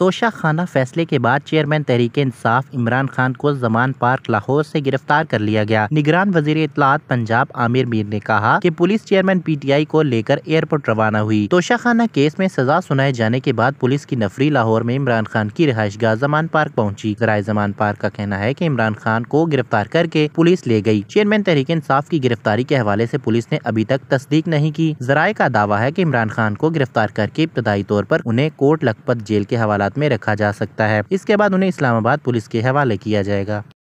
तोशा खाना फैसले के बाद चेयरमैन तहरीक इंसाफ इमरान खान को जमान पार्क लाहौर से गिरफ्तार कर लिया गया निगरान वजीर इतलात पंजाब आमिर मीर ने कहा कि पुलिस चेयरमैन पीटीआई को लेकर एयरपोर्ट रवाना हुई तोशा खाना केस में सजा सुनाए जाने के बाद पुलिस की नफरी लाहौर में इमरान खान की रिहायशगाह जमान पार्क पहुँची जराये जमान पार्क का कहना है की इमरान खान को गिरफ्तार करके पुलिस ले गयी चेयरमैन तहरीक इंसाफ की गिरफ्तारी के हवाले ऐसी पुलिस ने अभी तक तस्दीक नहीं की जराये का दावा है की इमरान खान को गिरफ्तार करके इब्तदाई तौर आरोप उन्हें कोट लखपत जेल के हवाला हिरासत में रखा जा सकता है इसके बाद उन्हें इस्लामाबाद पुलिस के हवाले किया जाएगा